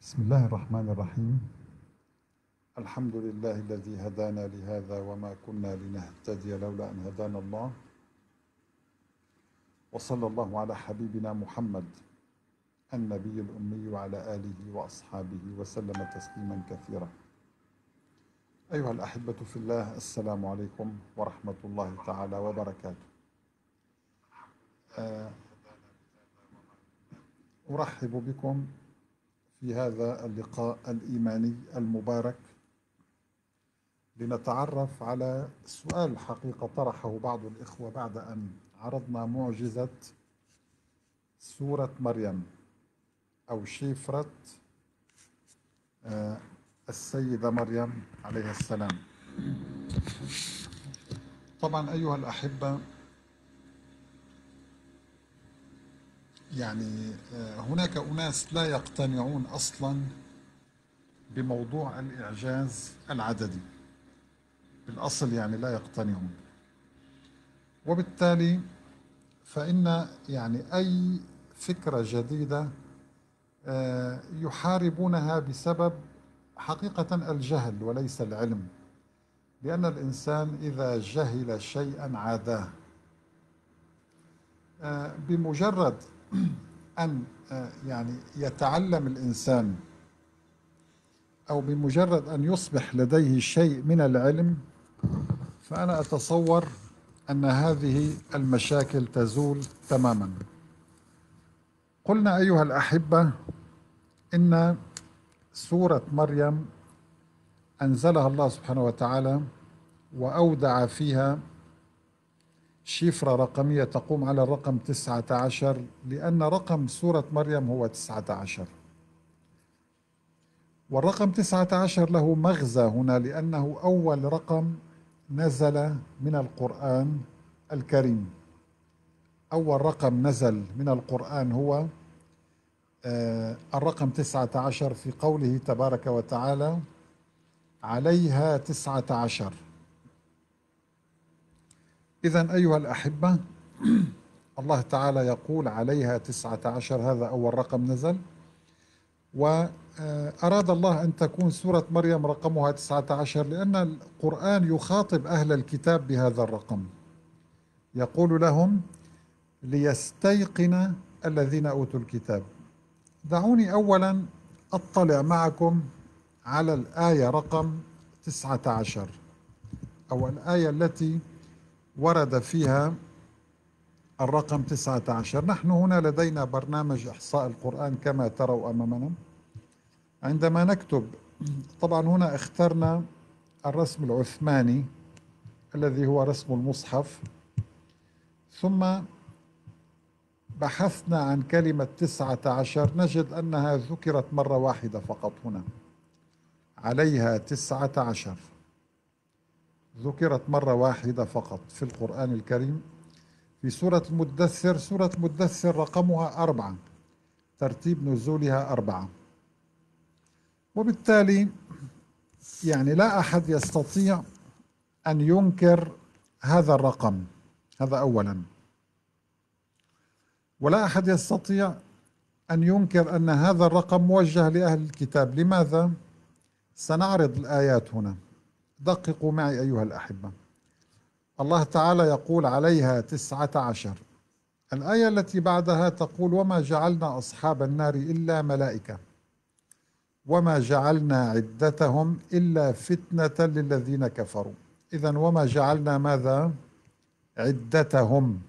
بسم الله الرحمن الرحيم الحمد لله الذي هدانا لهذا وما كنا لنهتدي لولا أن هدانا الله وصلى الله على حبيبنا محمد النبي الأمي وعلى آله وأصحابه وسلم تسليما كثيرا أيها الأحبة في الله السلام عليكم ورحمة الله تعالى وبركاته أه، أرحب بكم في هذا اللقاء الايماني المبارك لنتعرف على سؤال حقيقه طرحه بعض الاخوه بعد ان عرضنا معجزه سوره مريم او شفره آه، السيده مريم عليها السلام طبعا ايها الاحبه يعني آه، هناك أناس لا يقتنعون أصلا بموضوع الإعجاز العددي بالأصل يعني لا يقتنعون وبالتالي فإن يعني أي فكرة جديدة آه، يحاربونها بسبب حقيقة الجهل وليس العلم لأن الإنسان إذا جهل شيئا عاداه آه، بمجرد أن آه، يعني يتعلم الإنسان أو بمجرد أن يصبح لديه شيء من العلم فأنا أتصور أن هذه المشاكل تزول تماما قلنا أيها الأحبة إن سورة مريم أنزلها الله سبحانه وتعالى وأودع فيها شفرة رقمية تقوم على الرقم 19 لأن رقم سورة مريم هو 19 والرقم 19 له مغزى هنا لأنه أول رقم نزل من القرآن الكريم أول رقم نزل من القرآن هو آه، الرقم 19 في قوله تبارك وتعالى عليها 19 إذا أيها الأحبة الله تعالى يقول عليها تسعة عشر هذا أول رقم نزل وأراد الله أن تكون سورة مريم رقمها تسعة عشر لأن القرآن يخاطب أهل الكتاب بهذا الرقم يقول لهم ليستيقن الذين أوتوا الكتاب دعوني أولا أطلع معكم على الآية رقم تسعة عشر أو الآية التي ورد فيها الرقم 19 نحن هنا لدينا برنامج إحصاء القرآن كما تروا أمامنا عندما نكتب طبعا هنا اخترنا الرسم العثماني الذي هو رسم المصحف ثم بحثنا عن كلمة 19 نجد أنها ذكرت مرة واحدة فقط هنا عليها 19 عشر ذكرت مرة واحدة فقط في القرآن الكريم في سورة المدثر سورة المدثر رقمها أربعة ترتيب نزولها أربعة وبالتالي يعني لا أحد يستطيع أن ينكر هذا الرقم هذا أولا ولا أحد يستطيع أن ينكر أن هذا الرقم موجه لأهل الكتاب لماذا؟ سنعرض الآيات هنا دققوا معي أيها الأحبة الله تعالى يقول عليها تسعة عشر الآية التي بعدها تقول وما جعلنا أصحاب النار إلا ملائكة وما جعلنا عدتهم إلا فتنة للذين كفروا إذا وما جعلنا ماذا؟ عدتهم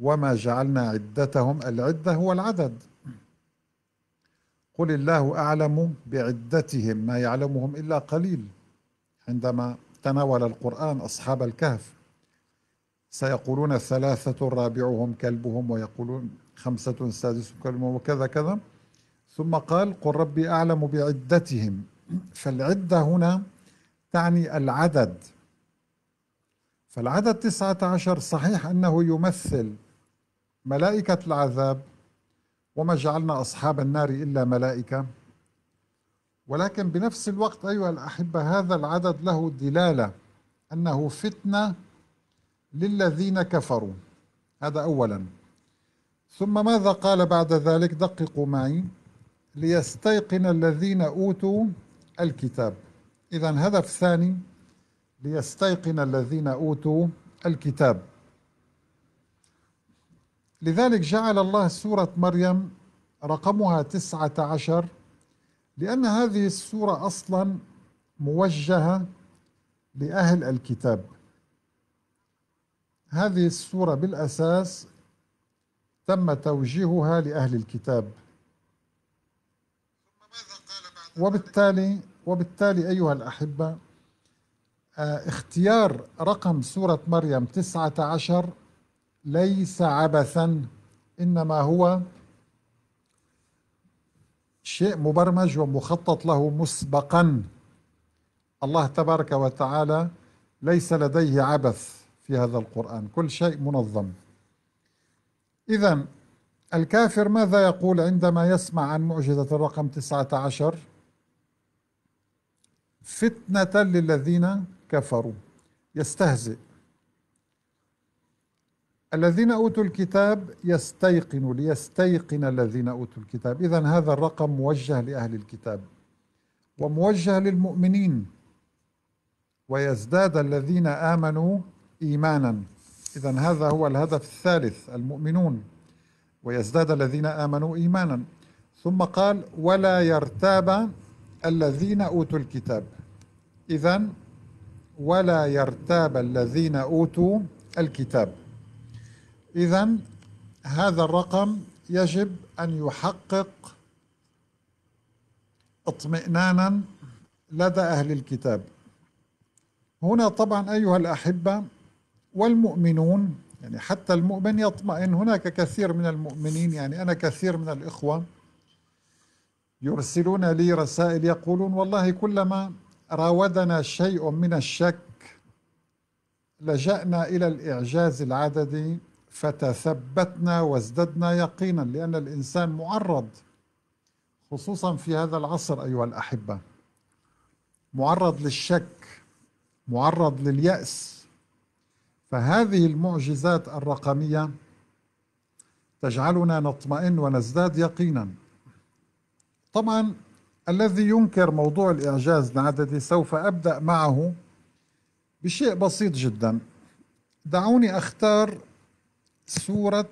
وما جعلنا عدتهم العدة هو العدد قل الله أعلم بعدتهم ما يعلمهم إلا قليل عندما تناول القرآن أصحاب الكهف سيقولون ثلاثة رابعهم كلبهم ويقولون خمسة سادس كلبهم وكذا كذا ثم قال قل ربي أعلم بعدتهم فالعدة هنا تعني العدد فالعدد تسعة عشر صحيح أنه يمثل ملائكة العذاب وما جعلنا أصحاب النار إلا ملائكة ولكن بنفس الوقت أيها الأحبة هذا العدد له دلالة أنه فتنة للذين كفروا هذا أولا ثم ماذا قال بعد ذلك دققوا معي ليستيقن الذين أوتوا الكتاب إذا هدف ثاني ليستيقن الذين أوتوا الكتاب لذلك جعل الله سورة مريم رقمها تسعة عشر لأن هذه السورة أصلا موجهة لأهل الكتاب هذه السورة بالأساس تم توجيهها لأهل الكتاب وبالتالي وبالتالي أيها الأحبة آه، اختيار رقم سورة مريم 19 ليس عبثا انما هو شيء مبرمج ومخطط له مسبقا الله تبارك وتعالى ليس لديه عبث في هذا القرآن كل شيء منظم إذا الكافر ماذا يقول عندما يسمع عن معجزة الرقم 19 فتنة للذين كفروا يستهزئ الذين أوتوا الكتاب يستيقن ليستيقن الذين أوتوا الكتاب إذا هذا الرقم موجه لأهل الكتاب وموجه للمؤمنين ويزداد الذين آمنوا إيمانا إذا هذا هو الهدف الثالث المؤمنون ويزداد الذين آمنوا إيمانا ثم قال ولا يرتاب الذين أوتوا الكتاب إذا ولا يرتاب الذين أوتوا الكتاب إذا هذا الرقم يجب أن يحقق اطمئنانا لدى أهل الكتاب هنا طبعا أيها الأحبة والمؤمنون يعني حتى المؤمن يطمئن هناك كثير من المؤمنين يعني أنا كثير من الإخوة يرسلون لي رسائل يقولون والله كلما راودنا شيء من الشك لجأنا إلى الإعجاز العددي فتثبتنا وازددنا يقينا لأن الإنسان معرض خصوصا في هذا العصر أيها الأحبة معرض للشك معرض لليأس فهذه المعجزات الرقمية تجعلنا نطمئن ونزداد يقينا طبعا الذي ينكر موضوع الإعجاز العددي سوف أبدأ معه بشيء بسيط جدا دعوني أختار سورة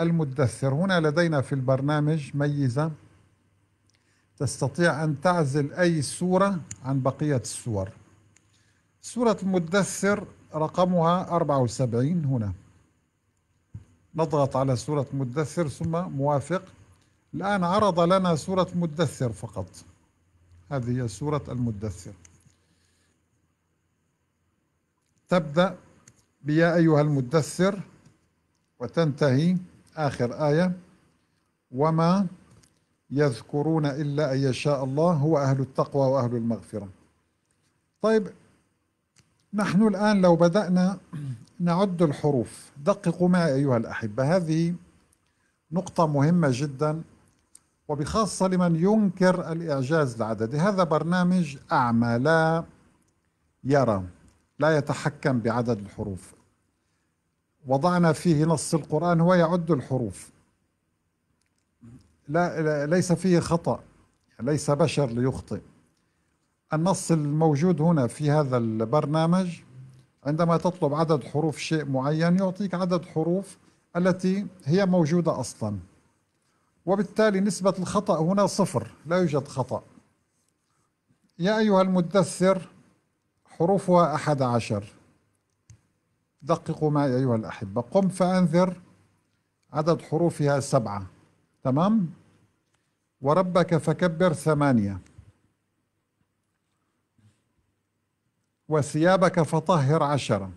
المدثر هنا لدينا في البرنامج ميزة تستطيع أن تعزل أي سورة عن بقية السور سورة المدثر رقمها 74 هنا نضغط على سورة مدثر ثم موافق الآن عرض لنا سورة مدثر فقط هذه هي سورة المدثر تبدأ بيا أيها المدثر وتنتهي آخر آية وما يذكرون إلا أن يشاء الله هو أهل التقوى وأهل المغفرة طيب نحن الآن لو بدأنا نعد الحروف دققوا معي أيها الأحبة هذه نقطة مهمة جدا وبخاصة لمن ينكر الإعجاز العددي هذا برنامج أعمى لا يرى لا يتحكم بعدد الحروف وضعنا فيه نص القرآن هو يعد الحروف لا ليس فيه خطأ ليس بشر ليخطئ النص الموجود هنا في هذا البرنامج عندما تطلب عدد حروف شيء معين يعطيك عدد حروف التي هي موجودة أصلا وبالتالي نسبة الخطأ هنا صفر لا يوجد خطأ يا أيها المدثر حروفها أحد عشر دققوا معي أيها الأحبة قم فأنذر عدد حروفها سبعة تمام وربك فكبر ثمانية وثيابك فطهر عشرة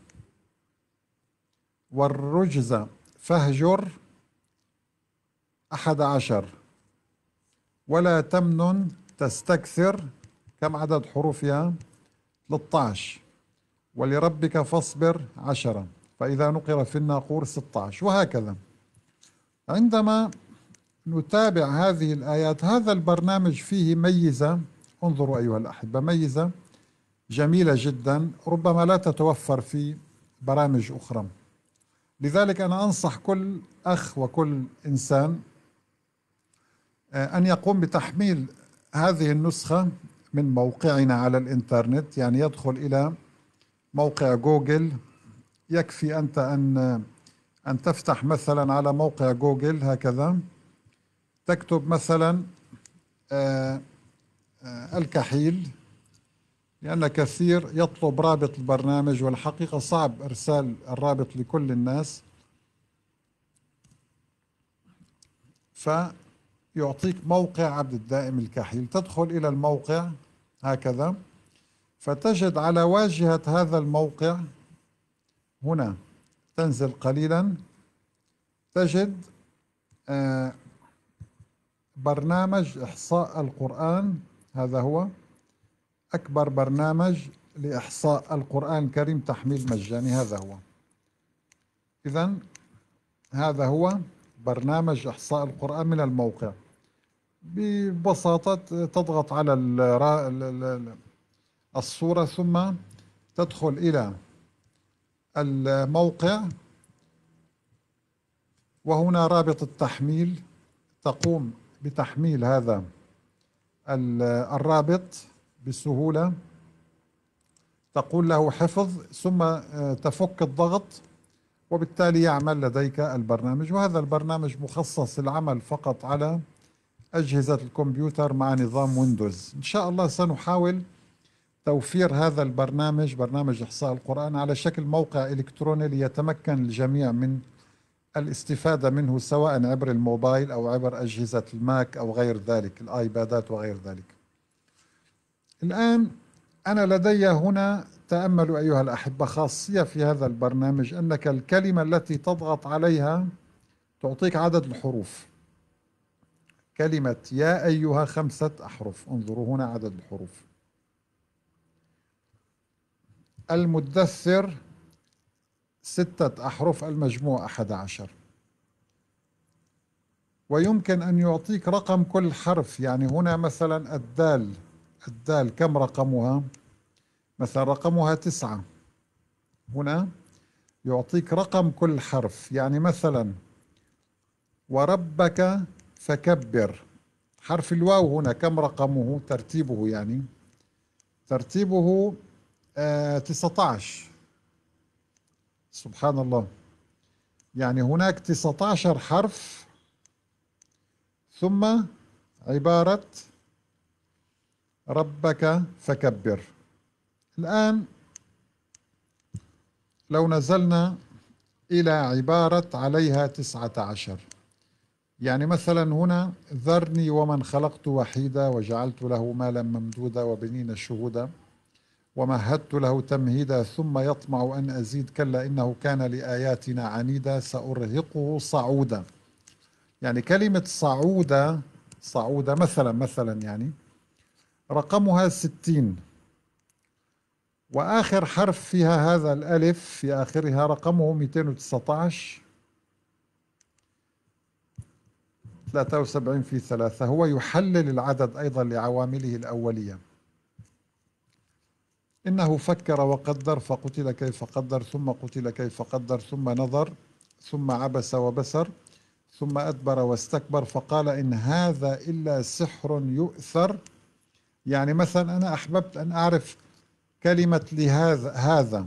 والرجز فاهجر أحد عشر ولا تمنن تستكثر كم عدد حروفها 13 ولربك فاصبر عشرا فإذا نقر في الناقور 16 وهكذا عندما نتابع هذه الآيات هذا البرنامج فيه ميزة انظروا أيها الأحبة ميزة جميلة جدا ربما لا تتوفر في برامج أخرى لذلك أنا أنصح كل أخ وكل إنسان آه، أن يقوم بتحميل هذه النسخة من موقعنا على الإنترنت يعني يدخل إلى موقع جوجل يكفي أنت أن أن تفتح مثلا على موقع جوجل هكذا تكتب مثلا آه، آه، الكحيل لأن كثير يطلب رابط البرنامج والحقيقة صعب إرسال الرابط لكل الناس فيعطيك موقع عبد الدائم الكحيل تدخل إلى الموقع هكذا فتجد على واجهة هذا الموقع هنا تنزل قليلا تجد آه، برنامج إحصاء القرآن هذا هو أكبر برنامج لإحصاء القرآن الكريم تحميل مجاني هذا هو إذا هذا هو برنامج إحصاء القرآن من الموقع ببساطة تضغط على الصورة ثم تدخل إلى الموقع وهنا رابط التحميل تقوم بتحميل هذا الرابط بسهولة تقول له حفظ ثم آه، تفك الضغط وبالتالي يعمل لديك البرنامج وهذا البرنامج مخصص للعمل فقط على أجهزة الكمبيوتر مع نظام ويندوز إن شاء الله سنحاول توفير هذا البرنامج برنامج إحصاء القرآن على شكل موقع إلكتروني ليتمكن الجميع من الاستفادة منه سواء عبر الموبايل أو عبر أجهزة الماك أو غير ذلك الآيبادات وغير ذلك الآن أنا لدي هنا تأملوا أيها الأحبة خاصية في هذا البرنامج أنك الكلمة التي تضغط عليها تعطيك عدد الحروف كلمة يا أيها خمسة أحرف انظروا هنا عدد الحروف المدثر ستة أحرف المجموع أحد عشر ويمكن أن يعطيك رقم كل حرف يعني هنا مثلا الدال الدال كم رقمها مثلا رقمها تسعة هنا يعطيك رقم كل حرف يعني مثلا وربك فكبر حرف الواو هنا كم رقمه ترتيبه يعني ترتيبه 19 آه، سبحان الله يعني هناك 19 حرف ثم عبارة ربك فكبر الآن لو نزلنا إلى عبارة عليها 19 يعني مثلا هنا ذرني ومن خلقت وحيدا وجعلت له مالا ممدودا وبنين شهودا ومهدت له تمهيدا ثم يطمع أن أزيد كلا إنه كان لآياتنا عنيدا سأرهقه صعودا يعني كلمة صعودا صعودا مثلا مثلا يعني رقمها ستين وآخر حرف فيها هذا الألف في آخرها رقمه 219 73 في ثلاثه هو يحلل العدد أيضا لعوامله الأولية إنه فكر وقدر فقتل كيف قدر ثم قتل كيف قدر ثم نظر ثم عبس وبسر ثم أدبر واستكبر فقال إن هذا إلا سحر يؤثر يعني مثلا أنا أحببت أن أعرف كلمة لهذا هذا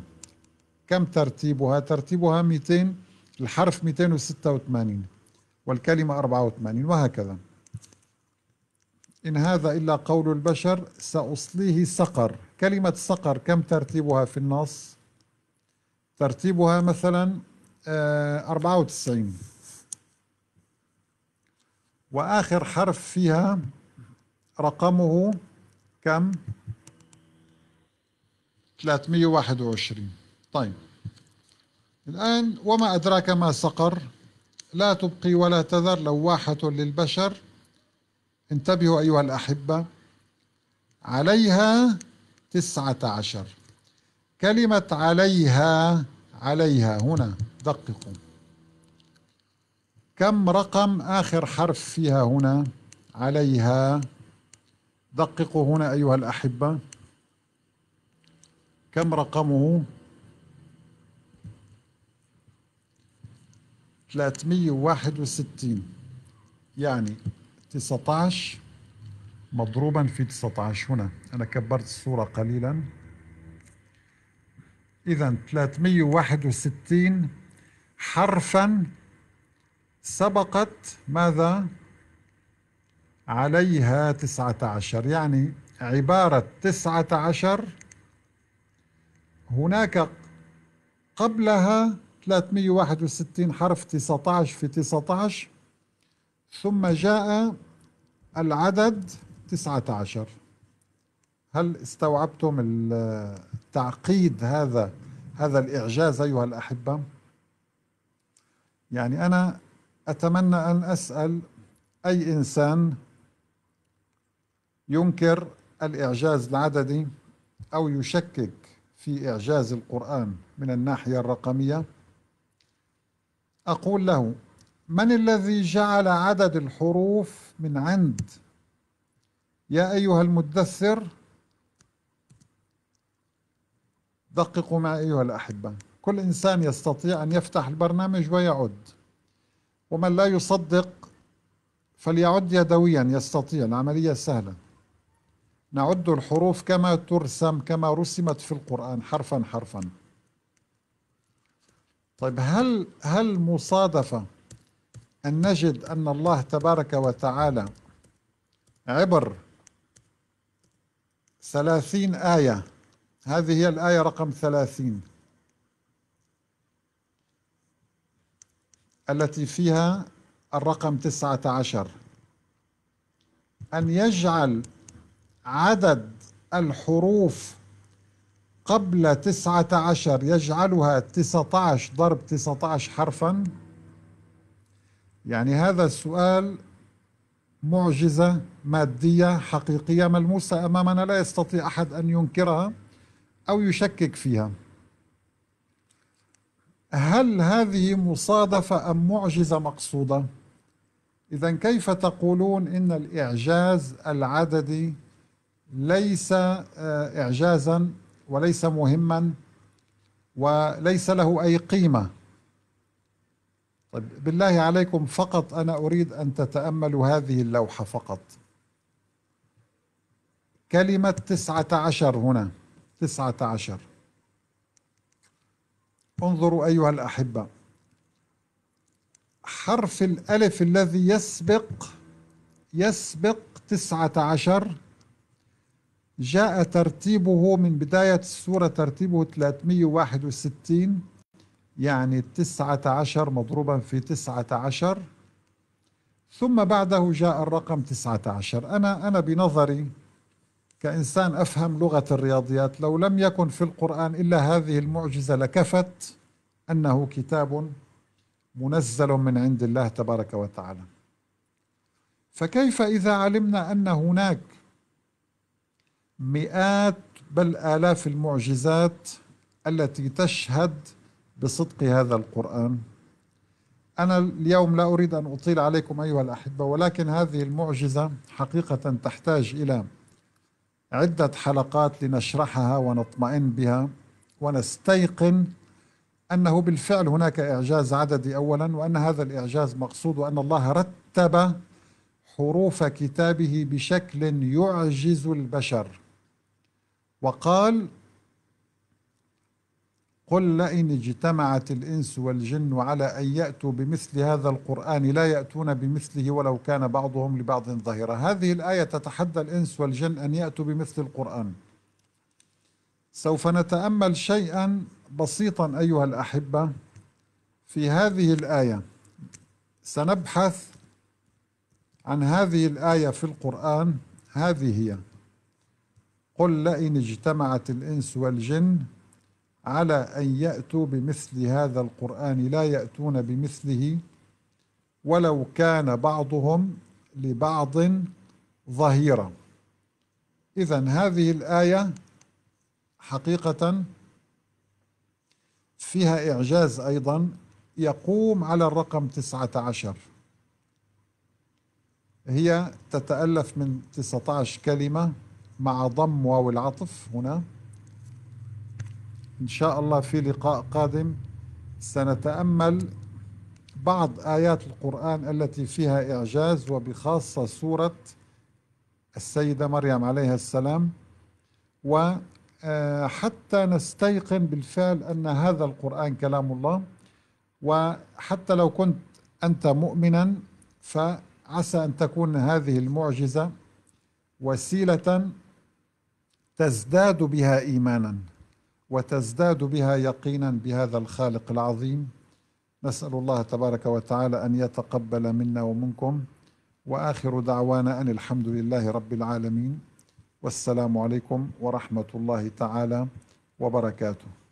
كم ترتيبها ترتيبها 200 الحرف 286 والكلمة 84 وهكذا إن هذا إلا قول البشر سأصليه سقر كلمة سقر كم ترتيبها في النص ترتيبها مثلا آه، أربعة وتسعين وآخر حرف فيها رقمه كم 321 طيب الآن وما أدراك ما سقر لا تبقي ولا تذر لواحة للبشر انتبهوا أيها الأحبة عليها تسعة عشر كلمة عليها عليها هنا دققوا كم رقم آخر حرف فيها هنا عليها دققوا هنا أيها الأحبة كم رقمه 361 يعني 19 مضروبا في 19 هنا أنا كبرت الصورة قليلا إذا 361 حرفا سبقت ماذا عليها 19 يعني عبارة 19 هناك قبلها 361 حرف 19 في 19 ثم جاء العدد 19 هل استوعبتم تعقيد هذا هذا الإعجاز أيها الأحبة يعني أنا أتمنى أن أسأل أي إنسان ينكر الإعجاز العددي أو يشكك في إعجاز القرآن من الناحية الرقمية أقول له من الذي جعل عدد الحروف من عند يا أيها المدثر دققوا معي أيها الأحبة كل إنسان يستطيع أن يفتح البرنامج ويعد ومن لا يصدق فليعد يدويا يستطيع العملية سهلة نعد الحروف كما ترسم كما رسمت في القرآن حرفا حرفا طيب هل هل مصادفة أن نجد أن الله تبارك وتعالى عبر ثلاثين آية هذه هي الآية رقم ثلاثين التي فيها الرقم تسعة عشر أن يجعل عدد الحروف قبل تسعة عشر يجعلها تسعة عشر ضرب تسعة عشر حرفاً يعني هذا السؤال معجزة مادية حقيقية ملموسة أمامنا لا يستطيع أحد أن ينكرها أو يشكك فيها هل هذه مصادفة أم معجزة مقصودة؟ إذا كيف تقولون إن الإعجاز العددي ليس آه، إعجازا وليس مهما وليس له أي قيمة طيب بالله عليكم فقط أنا أريد أن تتأملوا هذه اللوحة فقط كلمة تسعة عشر هنا تسعة عشر انظروا أيها الأحبة حرف الألف الذي يسبق يسبق تسعة عشر جاء ترتيبه من بداية السورة ترتيبه 361 يعني التسعة عشر مضروبا في تسعة عشر ثم بعده جاء الرقم تسعة عشر أنا, أنا بنظري كإنسان أفهم لغة الرياضيات لو لم يكن في القرآن إلا هذه المعجزة لكفت أنه كتاب منزل من عند الله تبارك وتعالى فكيف إذا علمنا أن هناك مئات بل آلاف المعجزات التي تشهد بصدق هذا القرآن أنا اليوم لا أريد أن أطيل عليكم أيها الأحبة ولكن هذه المعجزة حقيقة تحتاج إلى عدة حلقات لنشرحها ونطمئن بها ونستيقن أنه بالفعل هناك إعجاز عددي أولا وأن هذا الإعجاز مقصود وأن الله رتب حروف كتابه بشكل يعجز البشر وقال قل لئن اجتمعت الإنس والجن على أن يأتوا بمثل هذا القرآن لا يأتون بمثله ولو كان بعضهم لبعض ظهيرا هذه الآية تتحدى الإنس والجن أن يأتوا بمثل القرآن سوف نتأمل شيئا بسيطا أيها الأحبة في هذه الآية سنبحث عن هذه الآية في القرآن هذه هي قل لئن اجتمعت الإنس والجن على أن يأتوا بمثل هذا القرآن لا يأتون بمثله ولو كان بعضهم لبعض ظهيرا إذا هذه الآية حقيقة فيها إعجاز أيضا يقوم على الرقم 19 هي تتألف من 19 كلمة مع ضم واو العطف هنا إن شاء الله في لقاء قادم سنتأمل بعض آيات القرآن التي فيها إعجاز وبخاصة سورة السيدة مريم عليها السلام وحتى آه، نستيقن بالفعل أن هذا القرآن كلام الله وحتى لو كنت أنت مؤمنا فعسى أن تكون هذه المعجزة وسيلة تزداد بها إيمانا وتزداد بها يقينا بهذا الخالق العظيم نسال الله تبارك وتعالى ان يتقبل منا ومنكم واخر دعوانا ان الحمد لله رب العالمين والسلام عليكم ورحمه الله تعالى وبركاته